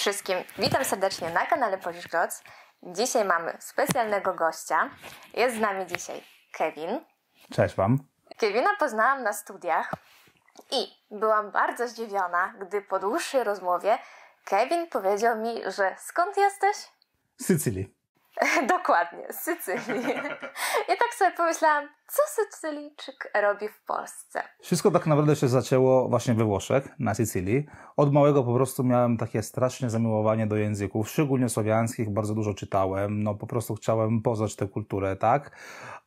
wszystkim, witam serdecznie na kanale Polish Groc. Dzisiaj mamy specjalnego gościa. Jest z nami dzisiaj Kevin. Cześć Wam. Kevina poznałam na studiach i byłam bardzo zdziwiona, gdy po dłuższej rozmowie Kevin powiedział mi, że skąd jesteś? Z Sycylii. Dokładnie, z Sycylii. I tak sobie pomyślałam, co Sycylijczyk robi w Polsce? Wszystko tak naprawdę się zaczęło właśnie we Włoszech, na Sycylii. Od małego po prostu miałem takie straszne zamiłowanie do języków, szczególnie słowiańskich, bardzo dużo czytałem, no po prostu chciałem poznać tę kulturę, tak?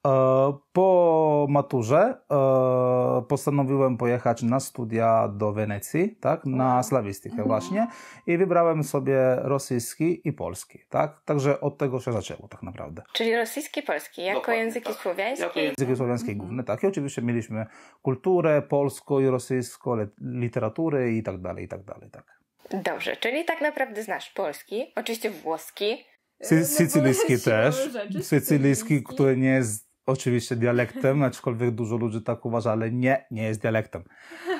E, po maturze e, postanowiłem pojechać na studia do Wenecji, tak? Na slawistykę mhm. właśnie i wybrałem sobie rosyjski i polski, tak? Także od tego się zaczęło tak naprawdę. Czyli rosyjski, polski, jako Dokładnie, języki tak. słowiańskie? Jako języki Radio Słowiańskie mhm. Główne, tak. I oczywiście mieliśmy kulturę polską i rosyjską, literaturę i tak dalej, i tak dalej, tak. Dobrze, czyli tak naprawdę znasz polski, oczywiście włoski. Sy no, no, sycylijski też. Sycylijski, który nie jest oczywiście dialektem, aczkolwiek dużo ludzi tak uważa, ale nie, nie jest dialektem.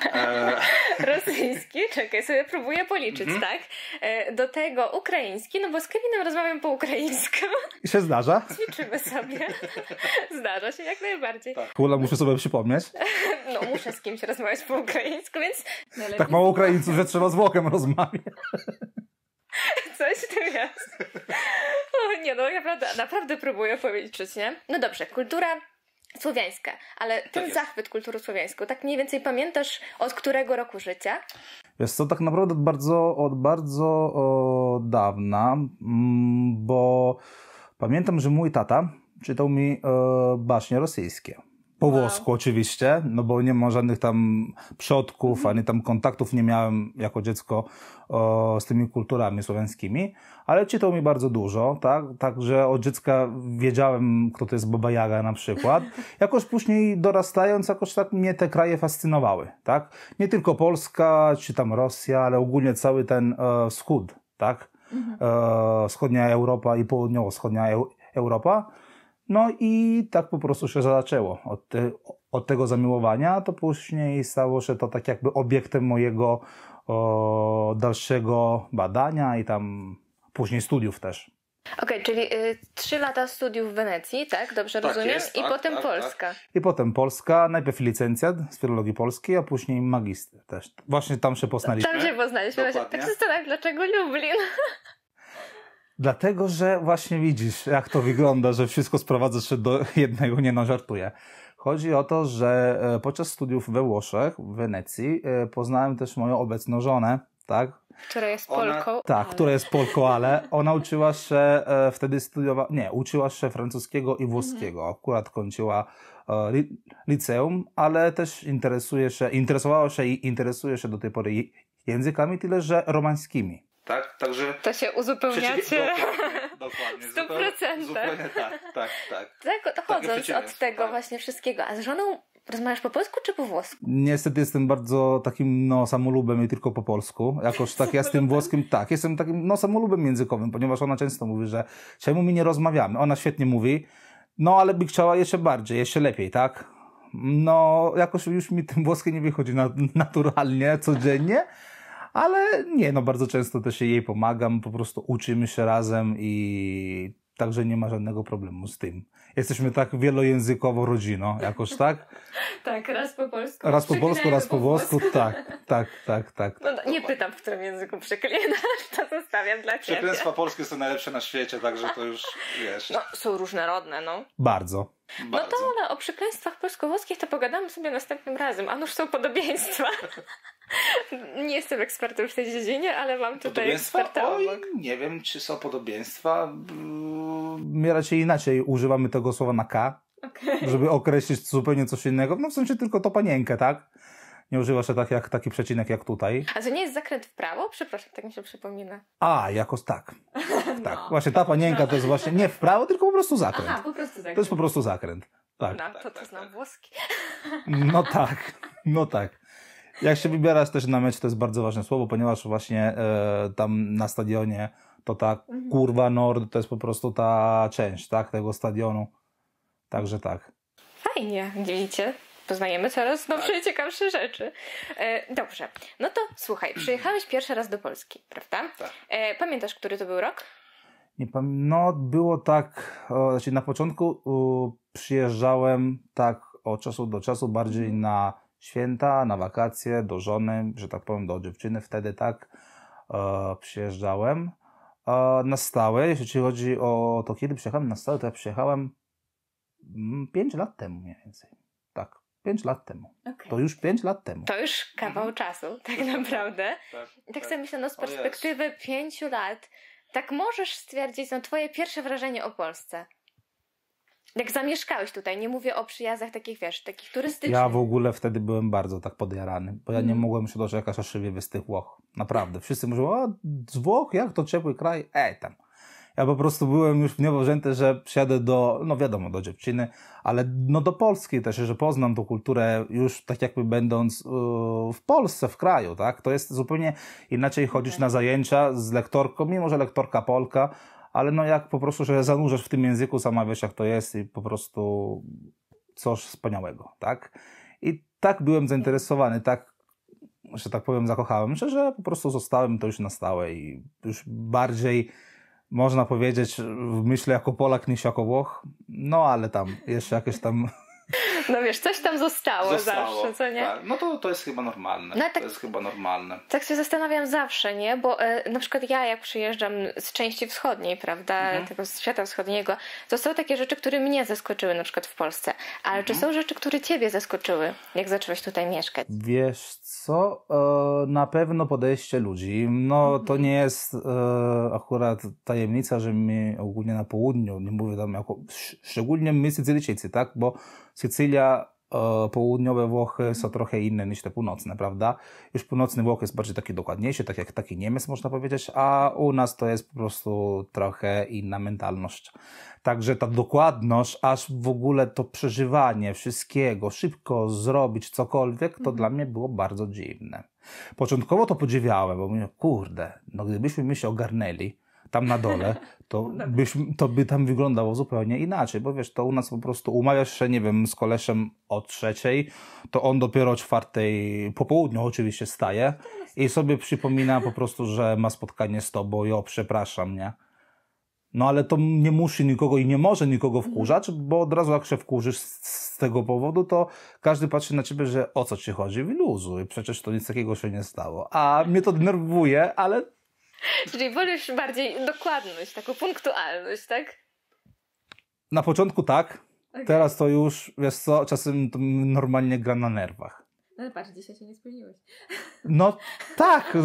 rosyjski, czekaj, sobie próbuję policzyć, mhm. tak? E, do tego ukraiński, no bo z Kevinem rozmawiam po ukraińsku. I się zdarza. Ćwiczymy sobie. Zdarza się jak najbardziej. Tak. Kula, muszę sobie przypomnieć. No, muszę z kimś rozmawiać po ukraińsku, więc... tak mało Ukraińców, że trzeba z Włokiem rozmawiać. Coś tu jest. O nie, no naprawdę, naprawdę próbuję powiedzieć, nie? No dobrze, kultura słowiańskie, ale ten tak zachwyt kultury słowiańską, tak mniej więcej pamiętasz od którego roku życia? Jest to tak naprawdę bardzo, od bardzo o, dawna, mm, bo pamiętam, że mój tata czytał mi e, baśnie rosyjskie. Po wow. włosku oczywiście, no bo nie mam żadnych tam przodków, mhm. ani tam kontaktów nie miałem jako dziecko o, z tymi kulturami słowiańskimi, ale czytał mi bardzo dużo, tak? Także od dziecka wiedziałem, kto to jest Baba Jaga na przykład. Jakoś później dorastając, jakoś tak mnie te kraje fascynowały, tak? Nie tylko Polska, czy tam Rosja, ale ogólnie cały ten e, wschód, tak? Mhm. E, wschodnia Europa i południowo-wschodnia Europa no i tak po prostu się zaczęło. Od, te, od tego zamiłowania, to później stało się to tak jakby obiektem mojego o, dalszego badania i tam później studiów też. Okej, okay, czyli y, trzy y, lata studiów w Wenecji, tak? Dobrze tak rozumiem? Jest, I tak, potem tak, tak. Polska. I potem Polska, najpierw licencjat z filologii polskiej, a później magister też. Właśnie tam się poznaliśmy. Tam się poznaliśmy. Tak się zastanawiam, dlaczego Lublin? Dlatego, że właśnie widzisz, jak to wygląda, że wszystko sprowadza się do jednego, nie no, żartuję. Chodzi o to, że e, podczas studiów we Włoszech, w Wenecji, e, poznałem też moją obecną żonę, tak? Która jest Polką. Ona, tak, ale. która jest Polką, ale ona uczyła się, e, wtedy studiowała, nie, uczyła się francuskiego i włoskiego. Mhm. Akurat kończyła li, liceum, ale też interesuje się, interesowała się i interesuje się do tej pory językami, tyle że romańskimi. Tak? Także to się uzupełniacie. Dokładnie, dokładnie. 100%. Zupełnie, zupełnie tak, tak, tak. Tak, tak chodząc od tego tak. właśnie wszystkiego. A z żoną rozmawiasz po polsku czy po włosku? Niestety jestem bardzo takim no samolubem i tylko po polsku. Jakoś tak ja z tym włoskim tak, jestem takim no samolubem językowym, ponieważ ona często mówi, że czemu my nie rozmawiamy? Ona świetnie mówi, no ale by chciała jeszcze bardziej, jeszcze lepiej, tak? No jakoś już mi tym włoski nie wychodzi na, naturalnie, codziennie ale nie, no bardzo często też jej pomagam, po prostu uczymy się razem i także nie ma żadnego problemu z tym. Jesteśmy tak wielojęzykowo rodziną, jakoś tak? tak, raz po polsku. Raz po polsku, raz po włosku, tak, tak, tak, tak. No, nie pytam, w którym języku przeklinasz, to zostawiam dla ciebie. Przekleństwa polskie są najlepsze na świecie, także to już wiesz. No, są różnorodne, no. Bardzo. No to o przekleństwach polsko-włoskich to pogadamy sobie następnym razem, a nuż są podobieństwa. Nie jestem ekspertem w tej dziedzinie, ale mam tutaj eksperta oj, obok. Nie wiem, czy są podobieństwa. My raczej inaczej używamy tego słowa na K, okay. żeby określić zupełnie coś innego. No w sensie tylko to panienkę, tak? nie używasz tak jak taki przecinek jak tutaj. A to nie jest zakręt w prawo? Przepraszam, tak mi się przypomina. A, jakoś tak. Tak, no. właśnie ta panienka to jest właśnie nie w prawo, tylko po prostu zakręt. Aha, po prostu zakręt. To jest po prostu zakręt. Tak. No, to to znam włoski. No tak, no tak. Jak się wybierasz też na mecz, to jest bardzo ważne słowo, ponieważ właśnie e, tam na stadionie to ta mhm. kurwa Nord to jest po prostu ta część tak, tego stadionu. Także tak. Fajnie, widzicie? Poznajemy coraz tak. nowsze i ciekawsze rzeczy. E, dobrze, no to słuchaj, przyjechałeś pierwszy raz do Polski, prawda? Tak. E, pamiętasz, który to był rok? Nie pamiętam. No, było tak, o, znaczy na początku u, przyjeżdżałem tak od czasu do czasu bardziej mhm. na święta, na wakacje, do żony, że tak powiem, do dziewczyny wtedy, tak, e, przyjeżdżałem. E, na stałe, jeśli chodzi o to, kiedy przyjechałem na stałe, to ja przyjechałem 5 mm, lat temu mniej więcej. Tak, 5 lat temu. Okay. To już 5 lat temu. To już kawał mhm. czasu, tak naprawdę. Tak, tak, tak, tak. sobie myślę, no z perspektywy 5 lat, tak możesz stwierdzić, no twoje pierwsze wrażenie o Polsce. Jak zamieszkałeś tutaj, nie mówię o przyjazdach takich, wiesz, takich turystycznych. Ja w ogóle wtedy byłem bardzo tak podjarany, bo ja nie mhm. mogłem się doczekać, aż szywie z tych Włoch. Naprawdę. Wszyscy mówią, a z Włoch, jak to ciepły kraj? Ej, tam. Ja po prostu byłem już w że przyjadę do, no wiadomo, do dziewczyny, ale no do Polski też, że poznam tą kulturę już tak jakby będąc yy, w Polsce, w kraju, tak? To jest zupełnie inaczej chodzić okay. Mhm. na zajęcia z lektorką, mimo że lektorka Polka, ale no jak po prostu, że zanurzasz w tym języku, sama wiesz jak to jest i po prostu coś wspaniałego, tak? I tak byłem zainteresowany, tak, że tak powiem, zakochałem. się, że po prostu zostałem to już na stałe i już bardziej można powiedzieć, myślę jako Polak niż jako Włoch, no ale tam jeszcze jakieś tam no wiesz, coś tam zostało, zostało zawsze, co nie? Tak. No to, to jest chyba normalne. No, tak, to jest chyba normalne. Tak się zastanawiam zawsze, nie? Bo e, na przykład ja jak przyjeżdżam z części wschodniej, prawda, mhm. tego świata wschodniego, to są takie rzeczy, które mnie zaskoczyły na przykład w Polsce. Ale mhm. czy są rzeczy, które ciebie zaskoczyły, jak zacząłeś tutaj mieszkać? Wiesz co, e, na pewno podejście ludzi. No mhm. to nie jest e, akurat tajemnica, że mi ogólnie na południu, nie mówię tam jako, szczególnie my Sycylijczycy, tak, bo Sycylia, e, południowe Włochy są trochę inne niż te północne, prawda? Już północny Włoch jest bardziej taki dokładniejszy, tak jak taki Niemiec można powiedzieć, a u nas to jest po prostu trochę inna mentalność. Także ta dokładność, aż w ogóle to przeżywanie wszystkiego, szybko zrobić cokolwiek, to mhm. dla mnie było bardzo dziwne. Początkowo to podziwiałem, bo mówię, kurde, no gdybyśmy my się ogarnęli, tam na dole, to, byś, to by tam wyglądało zupełnie inaczej, bo wiesz, to u nas po prostu umawiasz się, nie wiem, z koleszem o trzeciej, to on dopiero o czwartej po południu oczywiście staje tak, tak. i sobie przypomina po prostu, że ma spotkanie z tobą i o, przepraszam, nie? No ale to nie musi nikogo i nie może nikogo mhm. wkurzać, bo od razu jak się wkurzysz z, tego powodu, to każdy patrzy na ciebie, że o co ci chodzi, wyluzuj, przecież to nic takiego się nie stało. A mnie to denerwuje, ale Czyli wolisz bardziej dokładność, taką punktualność, tak? Na początku tak. Okay. Teraz to już, wiesz co, czasem normalnie gra na nerwach. No patrz, dzisiaj się nie spełniłeś. No tak, y,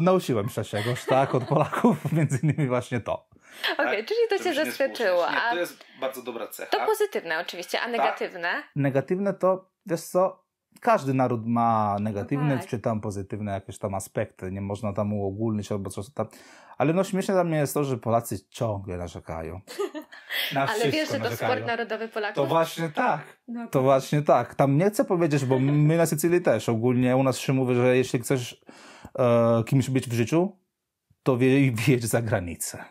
nauczyłem się czegoś, tak, od Polaków, między innymi właśnie to. Okej, okay, tak, czyli to, to cię zaskoczyło. to jest bardzo dobra cecha. To pozytywne oczywiście, a tak. negatywne? Tak. Negatywne to, wiesz co, każdy naród ma negatywne, tak. czy tam pozytywne jakieś tam aspekty, nie można tam uogólnić albo coś tam. Ale no śmieszne dla mnie jest to, że Polacy ciągle narzekają. Na Ale wiesz, że to narzekają. sport narodowy Polaków? To właśnie tak. No. To tak. właśnie tak. Tam nie chcę powiedzieć, bo my na Sycylii też ogólnie u nas się mówi, że jeśli chcesz e, kimś być w życiu, to wie, jedź za granicę.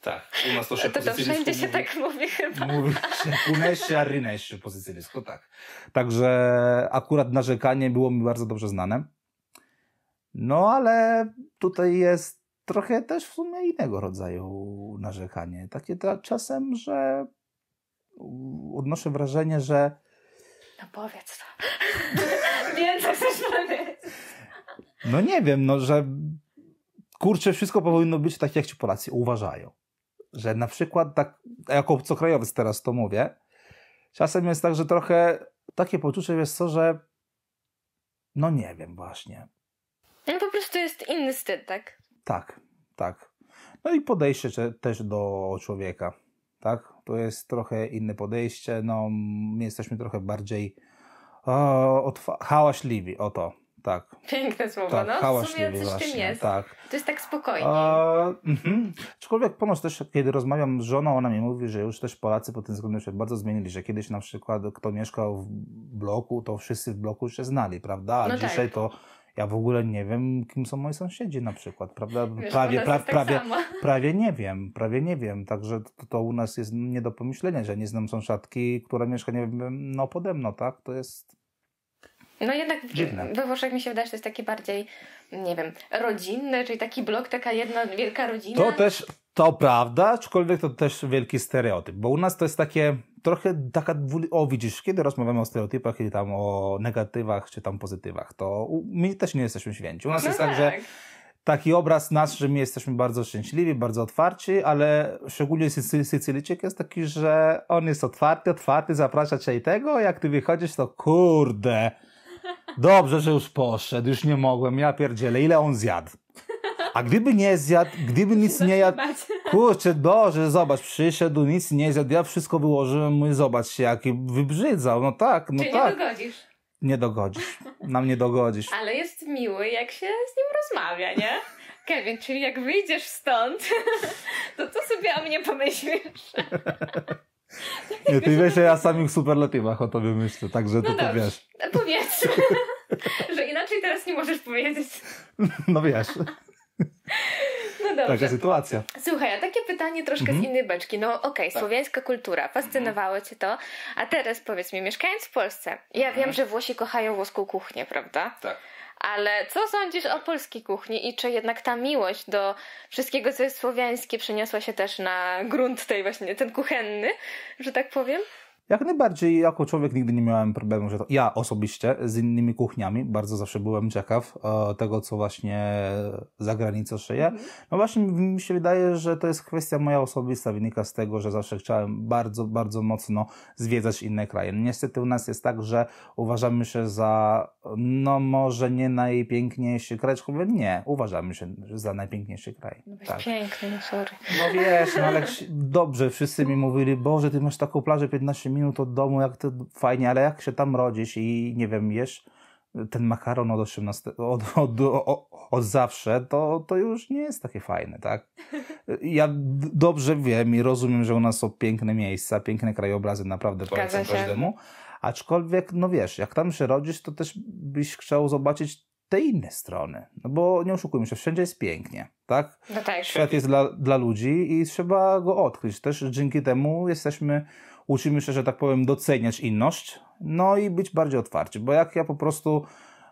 Tak, u nas to się To, to wszędzie się mówi, tak mówi chyba. Mówi się rynesie po tak. Także akurat narzekanie było mi bardzo dobrze znane. No ale tutaj jest trochę też w sumie innego rodzaju narzekanie. Takie czasem, że odnoszę wrażenie, że no powiedz to. Więcej chcesz powiedzieć. No nie wiem, no że kurczę, wszystko powinno być tak, jak ci Polacy uważają że na przykład tak, jako obcokrajowiec teraz to mówię, czasem jest tak, że trochę takie poczucie jest to, że no nie wiem właśnie. No po prostu jest inny styl, tak? Tak, tak. No i podejście też do człowieka, tak? To jest trochę inne podejście, no my jesteśmy trochę bardziej o, hałaśliwi, o to tak. Piękne słowo, tak, no hałas w sumie coś czym jest. Tak. To jest tak spokojnie. A, mm-hmm. Aczkolwiek ponoć też, kiedy rozmawiam z żoną, ona mi mówi, że już też Polacy pod tym względem się bardzo zmienili, że kiedyś na przykład kto mieszkał w bloku, to wszyscy w bloku się znali, prawda? A no tak. dzisiaj tak. to ja w ogóle nie wiem, kim są moi sąsiedzi na przykład, prawda? Wiesz, prawie, pra, tak prawie, prawie nie wiem, prawie nie wiem. Także to, to, u nas jest nie do pomyślenia, że nie znam sąsiadki, która mieszka, nie wiem, no pode mną, tak? To jest no jednak Dziwne. we Włoszech mi się wydaje, że to jest takie bardziej, nie wiem, rodzinny, czyli taki blok, taka jedna wielka rodzina. To też, to prawda, aczkolwiek to też wielki stereotyp, bo u nas to jest takie trochę taka, o widzisz, kiedy rozmawiamy o stereotypach, kiedy tam o negatywach czy tam pozytywach, to my też nie jesteśmy święci. U nas no jest tak, tak że taki obraz nasz, że my jesteśmy bardzo szczęśliwi, bardzo otwarci, ale szczególnie Sycy Sycylijczyk jest taki, że on jest otwarty, otwarty, zaprasza cię i tego, jak ty wychodzisz, to kurde, Dobrze, że już poszedł, już nie mogłem, ja pierdzielę, ile on zjadł. A gdyby nie zjadł, gdyby nic nie jadł, kurczę, Boże, zobacz, przyszedł, nic nie zjadł, ja wszystko wyłożyłem, i zobacz, jaki wybrzydzał, no tak, no Czy tak. nie dogodzisz? Nie dogodzisz, nam nie dogodzisz. Ale jest miły, jak się z nim rozmawia, nie? Kevin, czyli jak wyjdziesz stąd, to co sobie o mnie pomyślisz? Nie, ty wiesz, ja samych superlatywach o tobie myślę, także no, no to, wiesz. Powiedz, że inaczej teraz nie możesz powiedzieć. No wiesz. No dobrze. Taka sytuacja. Słuchaj, a takie pytanie troszkę z mhm. innej beczki. No okej, okay, tak. słowiańska kultura, fascynowało mhm. cię to. A teraz powiedz mi, mieszkając w Polsce, ja mhm. wiem, że Włosi kochają włoską kuchnię, prawda? Tak. Ale co sądzisz o polskiej kuchni i czy jednak ta miłość do wszystkiego, co jest słowiańskie, przeniosła się też na grunt tej właśnie, ten kuchenny, że tak powiem? Jak najbardziej, jako człowiek nigdy nie miałem problemu, że to ja osobiście z innymi kuchniami bardzo zawsze byłem ciekaw e, tego, co właśnie za granicą szyję. Mhm. No właśnie mi się wydaje, że to jest kwestia moja osobista, wynika z tego, że zawsze chciałem bardzo, bardzo mocno zwiedzać inne kraje. No niestety u nas jest tak, że uważamy się za, no może nie najpiękniejszy kraj, choć nie, uważamy się za najpiękniejszy kraj. No tak. piękny, no sorry. No wiesz, no ale dobrze, wszyscy mi mówili, Boże, ty masz taką plażę 15 minut, minut od domu, jak to fajnie, ale jak się tam rodzisz i nie wiem, jesz ten makaron od 18, od, od, od, od zawsze, to, to już nie jest takie fajne, tak? Ja dobrze wiem i rozumiem, że u nas są piękne miejsca, piękne krajobrazy, naprawdę polecam każdemu, aczkolwiek, no wiesz, jak tam się rodzisz, to też byś chciał zobaczyć te inne strony. No bo nie oszukujmy się, wszędzie jest pięknie, tak? No tak Świat jest dla, dla ludzi i trzeba go odkryć. Też dzięki temu jesteśmy uczymy się, że tak powiem, doceniać inność, no i być bardziej otwarci, bo jak ja po prostu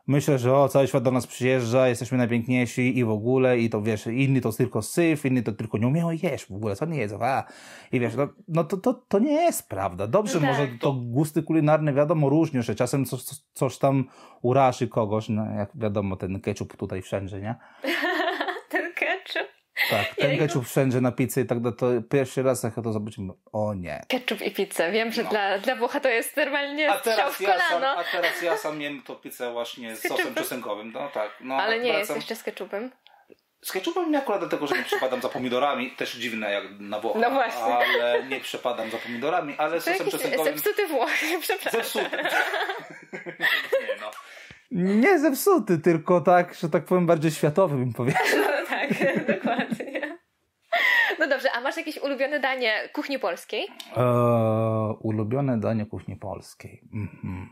myślę, że o, cały świat do nas przyjeżdża, jesteśmy najpiękniejsi i w ogóle, i to wiesz, inni to tylko syf, inni to tylko nie umieją jeść, w ogóle co nie jedzą, a, i wiesz, no, no to, to, to nie jest prawda. Dobrze, no tak. może to gusty kulinarne, wiadomo, różnią się, czasem coś, coś tam uraszy kogoś, no, jak wiadomo, ten ketchup tutaj wszędzie, nie? Tak, ten ja ketchup wszędzie na pizzy i tak dalej, to pierwszy raz jak to zobaczymy, o nie. Ketchup i pizzę, wiem, że no. dla, dla Włocha to jest normalnie a w kolano. Ja sam, a teraz ja sam jem to pizzę właśnie z, z sosem czosnkowym, no tak. No, Ale nie jest jeszcze z ketchupem? Z ketchupem nie akurat dlatego, że nie przepadam za pomidorami, też dziwne jak na Włochach, no właśnie. ale nie przepadam za pomidorami, ale z sosem czosnkowym... Zepsuty Włoch, przepraszam. Zepsuty. nie no. Nie zepsuty, tylko tak, że tak powiem bardziej światowy bym powiedział. No tak, dokładnie. No dobrze, a masz jakieś ulubione danie kuchni polskiej? Eee, ulubione danie kuchni polskiej. Mm-hmm.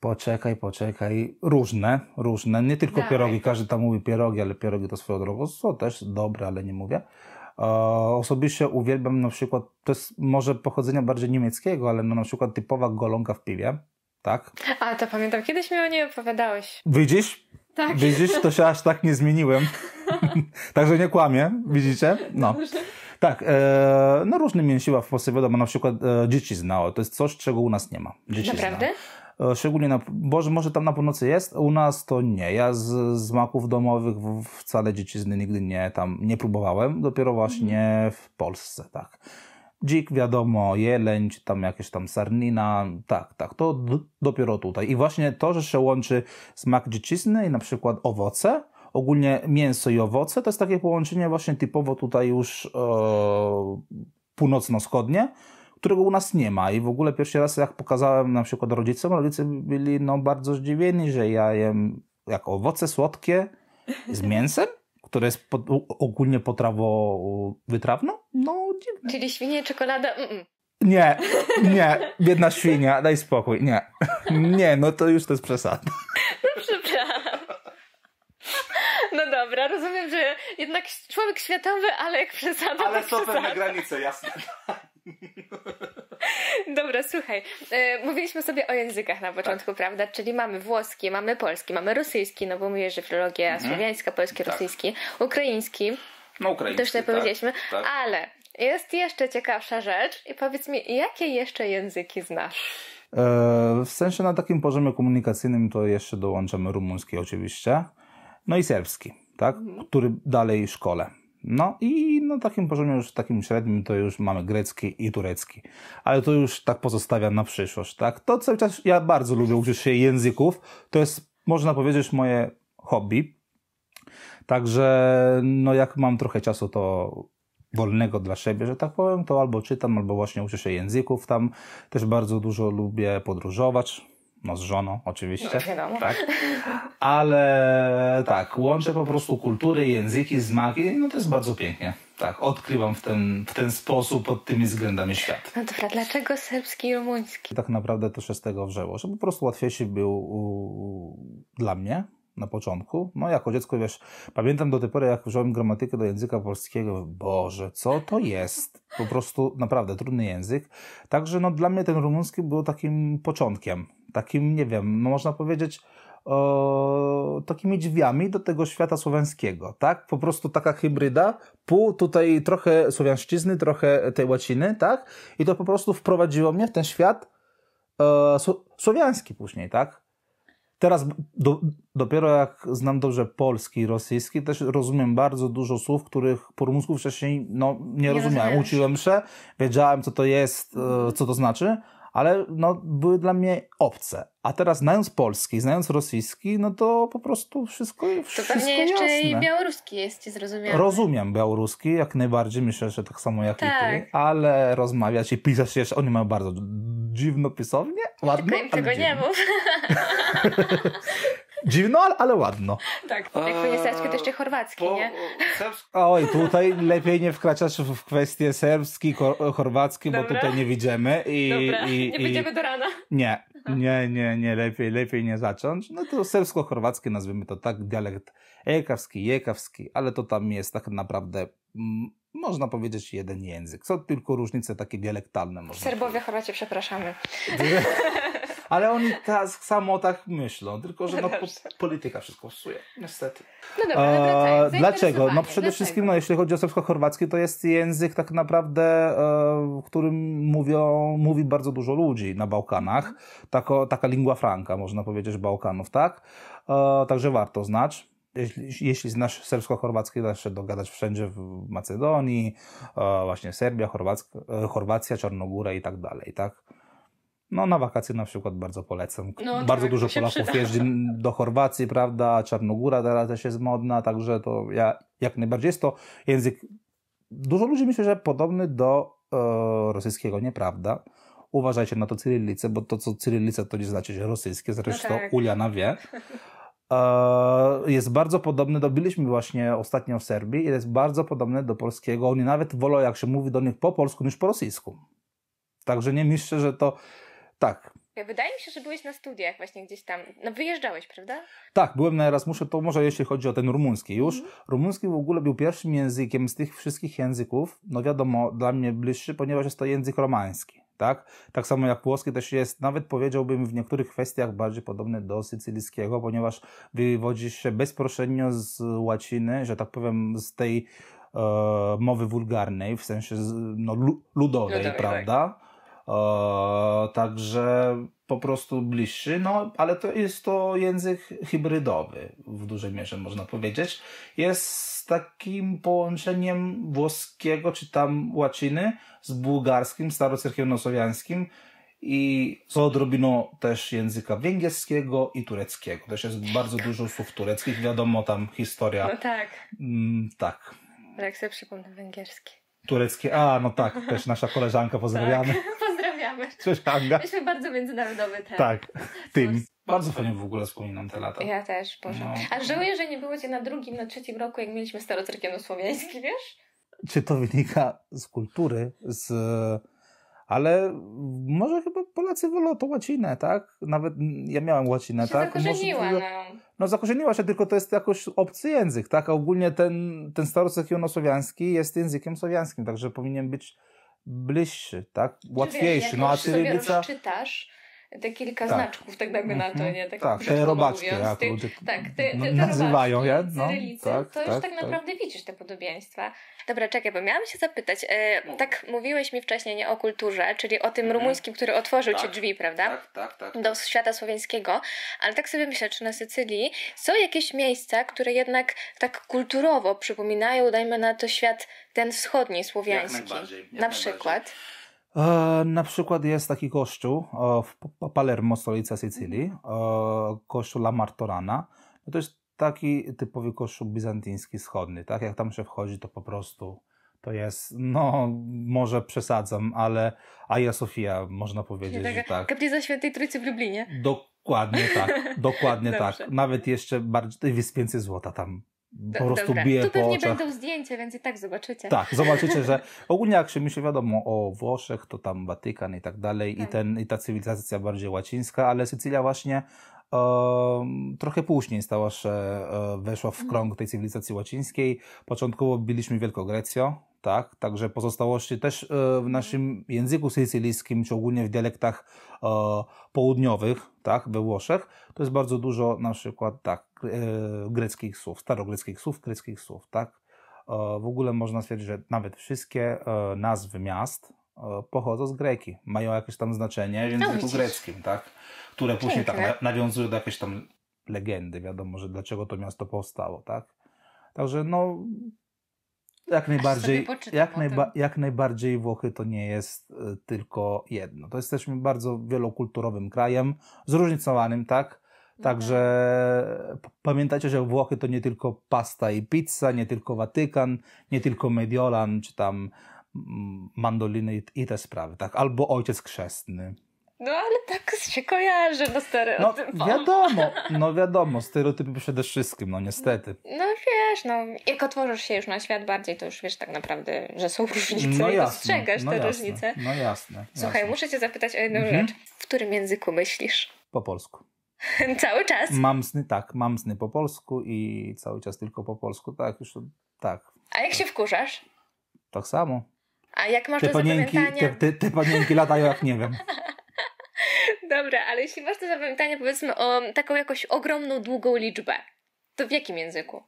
Poczekaj, poczekaj. Różne, różne. Nie tylko Dawaj. pierogi. Każdy tam mówi pierogi, ale pierogi to swoją drogą są też dobre, ale nie mówię. E, osobiście uwielbiam na przykład, to jest może pochodzenia bardziej niemieckiego, ale no na przykład typowa golonka w piwie, tak? A, to pamiętam, kiedyś mi o niej opowiadałeś. Widzisz? Tak. Widzisz, to się aż tak nie zmieniłem. Także nie kłamie, widzicie? No. Tak, e, no różne mięsiła w Polsce wiadomo, na przykład e, dziecizna, to jest coś, czego u nas nie ma. Dziecizna. Naprawdę? E, szczególnie na, Boże, może tam na północy jest, u nas to nie. Ja z, z maków domowych wcale dziecizny nigdy nie tam nie próbowałem, dopiero właśnie mhm. w Polsce, tak. Dzik, wiadomo, jeleń, czy tam jakieś tam sarnina, tak, tak, to dopiero tutaj. I właśnie to, że się łączy smak dziecizny i na przykład owoce, ogólnie mięso i owoce. To jest takie połączenie właśnie typowo tutaj już e, północno-wschodnie, którego u nas nie ma. I w ogóle pierwszy raz jak pokazałem na przykład rodzicom, rodzice byli no, bardzo zdziwieni, że ja jem jak owoce słodkie z mięsem które jest pod, ogólnie potrawo wytrawną? No, dziwne. Czyli świnie, czekolada? Mm -mm. Nie, nie, biedna świnia, daj spokój, nie. Nie, no to już to jest przesada. dobra, rozumiem, że jednak człowiek światowy, ale jak przesada. Ale są przesada. pewne granice, jasne. Dobra, słuchaj. E, mówiliśmy sobie o językach na początku, tak. prawda? Czyli mamy włoski, mamy polski, mamy rosyjski, no bo mówię, że filologia mhm. słowiańska, polski, tak. rosyjski, ukraiński. No ukraiński, już tak, powiedzieliśmy. Tak. Ale jest jeszcze ciekawsza rzecz i powiedz mi, jakie jeszcze języki znasz? E, w sensie na takim poziomie komunikacyjnym to jeszcze dołączamy rumuński oczywiście, no i serbski tak, mhm. który dalej szkole. No i na takim poziomie już takim średnim to już mamy grecki i turecki. Ale to już tak pozostawiam na przyszłość, tak? To cały czas ja bardzo lubię uczyć się języków. To jest, można powiedzieć, moje hobby. Także no jak mam trochę czasu, to wolnego dla siebie, że tak powiem, to albo czytam, albo właśnie uczę się języków. Tam też bardzo dużo lubię podróżować no z żoną oczywiście, no, tak? ale tak, łączę po prostu kultury, języki, smaki, no to jest bardzo pięknie. Tak, odkrywam w ten, w ten sposób pod tymi względami świat. No dobra, dlaczego serbski i rumuński? Tak naprawdę to się z tego wrzęło, że po prostu łatwiejszy był u, u, dla mnie, na początku. No jako dziecko, wiesz, pamiętam do tej pory, jak wziąłem gramatykę do języka polskiego, Boże, co to jest? Po prostu naprawdę trudny język. Także no dla mnie ten rumuński był takim początkiem takim, nie wiem, no można powiedzieć, o, takimi drzwiami do tego świata słowiańskiego, tak? Po prostu taka hybryda, pół tutaj trochę słowiańszczyzny, trochę tej łaciny, tak? I to po prostu wprowadziło mnie w ten świat e, słowiański później, tak? Teraz do, dopiero jak znam dobrze polski i rosyjski, też rozumiem bardzo dużo słów, których po rumuńsku wcześniej no, nie, nie rozumiałem. Rozumiesz. Uczyłem się, wiedziałem co to jest, e, co to znaczy, ale no, były dla mnie obce. A teraz znając polski, znając rosyjski, no to po prostu wszystko jest To pewnie jeszcze jasne. i białoruski jest ci Rozumiem białoruski, jak najbardziej, myślę, że tak samo jak tak. i ty, tak. ale rozmawiać i pisać jeszcze, oni mają bardzo dziwno pisownie, ładnie, Tylko im tego nie mów. Dziwno, ale ładno. Tak, Jak nie serbskie, to jeszcze chorwacki, po, nie? Oj, tutaj lepiej nie wkraczać w kwestie serbski, chorwacki, Dobra. bo tutaj nie widzimy. I, Dobra, i, nie będziemy i... do rana. Nie, nie, nie, nie, lepiej, lepiej nie zacząć. No to serbsko-chorwacki nazwijmy to tak, dialekt ekawski, jekawski, ale to tam jest tak naprawdę m, mm, można powiedzieć jeden język. Są tylko różnice takie dialektalne. Serbowie, Chorwacie, przepraszamy. Ale oni ta, samo tak myślą, tylko że no, po, polityka wszystko psuje, niestety. No dobra, ale e, Dlaczego? No przede wszystkim, no, jeśli chodzi o serbsko-chorwacki, to jest język tak naprawdę, e, którym mówią, mówi bardzo dużo ludzi na Bałkanach. Tako, taka lingua franca, można powiedzieć, Bałkanów, tak? E, także warto znać jeśli, jeśli znasz serbsko-chorwacki, da się dogadać wszędzie w Macedonii, właśnie Serbia, Chorwacja, Chorwacja Czarnogóra i tak dalej, tak? No na wakacje na przykład bardzo polecam. No, tak, bardzo tak, dużo Polaków jeździ do Chorwacji, prawda? Czarnogóra teraz też jest modna, także to ja jak najbardziej jest to język. Dużo ludzi myśli, że podobny do e, rosyjskiego, nieprawda? Uważajcie na to cyrylicę, bo to co cyrylica to nie znaczy, że rosyjskie, zresztą no tak. Uliana wie. E, jest bardzo podobny do, byliśmy właśnie ostatnio w Serbii, i jest bardzo podobny do polskiego. Oni nawet wolą, jak się mówi do nich po polsku niż po rosyjsku. Także nie myślę, że to tak. Wydaje mi się, że byłeś na studiach właśnie gdzieś tam. No wyjeżdżałeś, prawda? Tak, byłem na Erasmusie, to może jeśli chodzi o ten rumuński już. Mm. Rumuński w ogóle był pierwszym językiem z tych wszystkich języków, no wiadomo, dla mnie bliższy, ponieważ jest to język romański. Tak? tak samo jak włoski też jest, nawet powiedziałbym w niektórych kwestiach bardziej podobny do sycylijskiego, ponieważ wywodzi się bezpośrednio z łaciny, że tak powiem z tej e, mowy wulgarnej, w sensie no, ludowej, ludowej tak. prawda? Tak także po prostu bliższy, no ale to jest to język hybrydowy w dużej mierze można powiedzieć. Jest takim połączeniem włoskiego czy tam łaciny z bułgarskim, starocerkiewnosłowiańskim i co odrobiną też języka węgierskiego i tureckiego. Też jest bardzo dużo słów tureckich, wiadomo tam historia. No tak. Mm, tak. Ale jak sobie przypomnę węgierski. tureckie, a no tak, też nasza koleżanka, pozdrawiamy. Tak. coś Słyszałam Myśmy bardzo międzynarodowy ten. Tak, tym. Bardzo fajnie w ogóle wspominam te lata. Ja też, Boże. No. A żałuję, że nie było cię na drugim, na trzecim roku, jak mieliśmy starocerkiewno słowiański, wiesz? Czy to wynika z kultury, z... Ale może chyba Polacy wolą to łacinę, tak? Nawet ja miałem łacinę, się tak? Zakorzeniła, może, no. no. zakorzeniła się, tylko to jest jakoś obcy język, tak? A ogólnie ten, ten starosłowiański jest językiem słowiańskim, także powinien być bliższy, tak? Łatwiejszy. Wiesz, jak no, a cyrylica. Czytasz, te kilka tak. znaczków tak jakby na to, mhm. nie? Tak, tak te robaczki, mówiąc, jak ludzie tak, te, te, te no, nazywają je. No, tak, to już tak, tak, tak naprawdę widzisz te podobieństwa. Dobra, czekaj, bo miałam się zapytać. E, tak mówiłeś mi wcześniej nie o kulturze, czyli o tym mhm. rumuńskim, który otworzył ci tak, drzwi, prawda? Tak, tak, tak. Do tak. świata słowiańskiego. Ale tak sobie myślę, czy na Sycylii są jakieś miejsca, które jednak tak kulturowo przypominają, dajmy na to świat ten wschodni, słowiański. Jak najbardziej, jak na przykład. E, na przykład jest taki kościół e, w Palermo, stolica Sycylii, e, kościół La Martorana. No to jest taki typowy kościół bizantyński wschodni, tak? Jak tam się wchodzi, to po prostu to jest, no może przesadzam, ale Aja Sofia można powiedzieć, taka, że tak. Kaplica Świętej Trójcy w Lublinie. Dokładnie tak, dokładnie tak. Nawet jeszcze bardziej, to jest więcej złota tam po prostu prostu dobra. bije tu po pewnie oczach. będą zdjęcia, więc i tak zobaczycie. Tak, zobaczycie, że ogólnie jak się myśli, wiadomo, o Włoszech, to tam Watykan i tak dalej tak. I, ten, i ta cywilizacja bardziej łacińska, ale Sycylia właśnie e, trochę później stała się, e, weszła w mhm. krąg tej cywilizacji łacińskiej. Początkowo byliśmy Grecją, tak? Także pozostałości też e, w mhm. naszym języku sycylijskim, czy ogólnie w dialektach e, południowych, tak? We Włoszech, to jest bardzo dużo na przykład, tak, e, greckich słów, starogreckich słów, greckich słów, tak? W ogóle można stwierdzić, że nawet wszystkie nazwy miast pochodzą z Greki. Mają jakieś tam znaczenie w no języku greckim, tak? Które później tak nawiązują do jakiejś tam legendy, wiadomo, że dlaczego to miasto powstało, tak? Także no, jak najbardziej, jak, najba jak najbardziej Włochy to nie jest y, tylko jedno. To jesteśmy bardzo wielokulturowym krajem, zróżnicowanym, tak? Także pamiętajcie, że Włochy to nie tylko pasta i pizza, nie tylko Watykan, nie tylko Mediolan, czy tam mm, mandoliny i, te sprawy, tak? Albo ojciec chrzestny. No ale tak się kojarzy, no stereotyp. No wiadomo, no wiadomo, stereotypy przede wszystkim, no niestety. No wiesz, no jak otworzysz się już na świat bardziej, to już wiesz tak naprawdę, że są różnice no, i dostrzegasz no, te jasne, różnice. No jasne. Słuchaj, jasne. muszę cię zapytać o jedną mhm. rzecz. W którym języku myślisz? Po polsku. cały czas? Mam sny, tak, mam sny po polsku i cały czas tylko po polsku, tak, już tak. A jak się wkurzasz? Tak samo. A jak masz te do panienki, te, te, te panienki latają jak nie wiem. Dobra, ale jeśli masz do zapamiętania powiedzmy o taką jakąś ogromną, długą liczbę, to w jakim języku?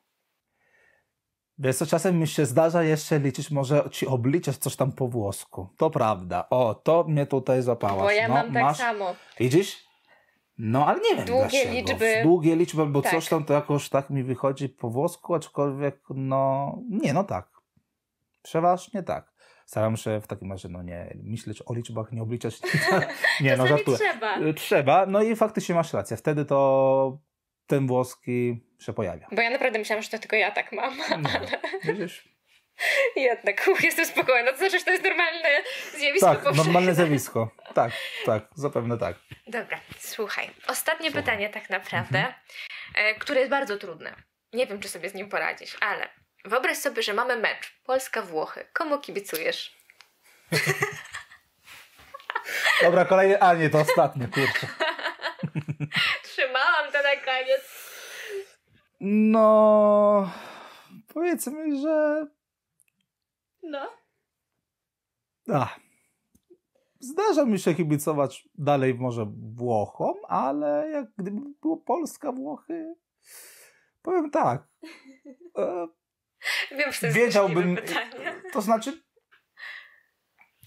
Wiesz co, czasem mi się zdarza jeszcze liczyć, może ci obliczać coś tam po włosku. To prawda. O, to mnie tutaj zapałaś. Bo ja no, mam tak masz... samo. Widzisz? No, ale nie wiem Długie dlaczego. liczby. Długie liczby, bo tak. coś tam to jakoś tak mi wychodzi po włosku, aczkolwiek no, nie, no tak. Przeważnie tak. Staram się w takim razie, no nie, myśleć o liczbach, nie obliczać. nie, no żartuję. Trzeba. Y, trzeba. No i faktycznie masz rację. Wtedy to ten włoski się pojawia. Bo ja naprawdę myślałam, że to tylko ja tak mam. No, ale... Widzisz? Jednak jestem spokojna. To znaczy, że to jest normalne zjawisko Tak, normalne zjawisko. Tak, tak, zapewne tak. Dobra, słuchaj. Ostatnie słuchaj. pytanie tak naprawdę, mhm. E, które jest bardzo trudne. Nie wiem, czy sobie z nim poradzisz, ale Wyobraź sobie, że mamy mecz. Polska-Włochy. Komu kibicujesz? Dobra, kolejny. A nie, to ostatnie, kurczę. Trzymałam to na koniec. No. Powiedzmy, że. No. Da. Zdarza mi się kibicować dalej może Włochom, ale jak gdyby było Polska Włochy, powiem tak. E, Wiem, że to jest Wiedziałbym, pytanie. Y, to znaczy...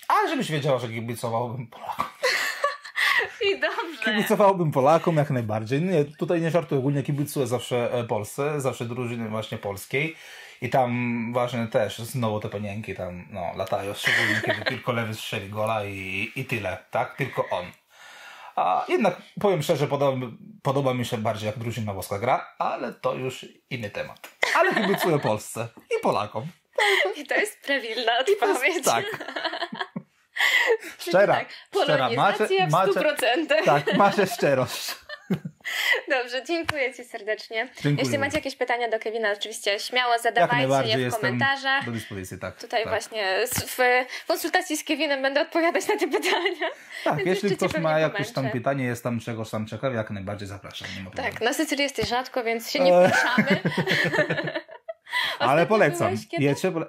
A, żebyś wiedziała, że kibicowałbym Polakom. I dobrze. Kibicowałbym Polakom jak najbardziej. Nie, tutaj nie żartuję, ogólnie kibicuję zawsze e, Polsce, zawsze drużyny właśnie polskiej. I tam ważne też, znowu te panienki tam no, latają, szczególnie kiedy tylko lewy strzeli gola i, i tyle, tak? Tylko on. A jednak powiem szczerze, podoba, podoba mi się bardziej jak drużyna włoska gra, ale to już inny temat ale kibicuję Polsce i Polakom. I to jest prawilna odpowiedź. Jest, tak. Szczera. Tak, szczera. Macie, macie, tak, macie szczerość. Dobrze, dziękuję Ci serdecznie. Dziękuję. Jeśli macie jakieś pytania do Kevina, oczywiście śmiało zadawajcie je w komentarzach. Do dyspozycji, tak. Tutaj tak. właśnie w konsultacji z Kevinem będę odpowiadać na te pytania. Tak, jeśli ktoś ma jakieś tam pytanie, jest tam czegoś tam ciekawy, jak najbardziej zapraszam. tak, na Sycylii jesteś rzadko, więc się nie e. poruszamy. Ale polecam. Byłeś, Jecie, pole...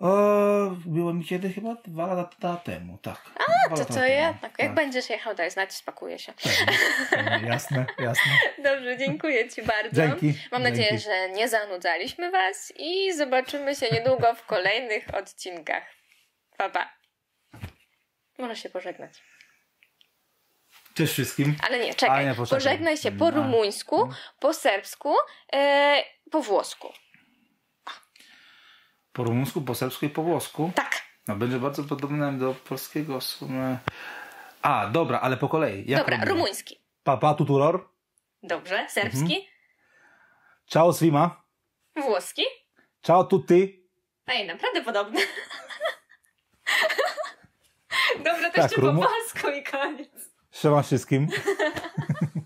O, było mi kiedy chyba dwa lata temu, tak. A, to to ja. Tak, tak. Jak będziesz jechał, daj znać, spakuje się. Tak, tak, jasne, jasne. Dobrze, dziękuję Ci bardzo. Dzięki. Mam Dzięki. nadzieję, że nie zanudzaliśmy Was i zobaczymy się niedługo w kolejnych odcinkach. Pa, pa. Możesz się pożegnać. Cześć wszystkim. Ale nie, czekaj. pożegnaj się po rumuńsku, po serbsku, yy, po włosku. Po rumuńsku, po serbsku i po włosku? Tak. No będzie bardzo podobne do polskiego sumy. A, dobra, ale po kolei. Jak dobra, rumuński. Papa tuturor? Dobrze, serbski. Mhm. Ciao svima? Włoski. Ciao tutti? Ej, naprawdę podobne. dobra, to tak, rumu... po polsku i koniec. Siema wszystkim.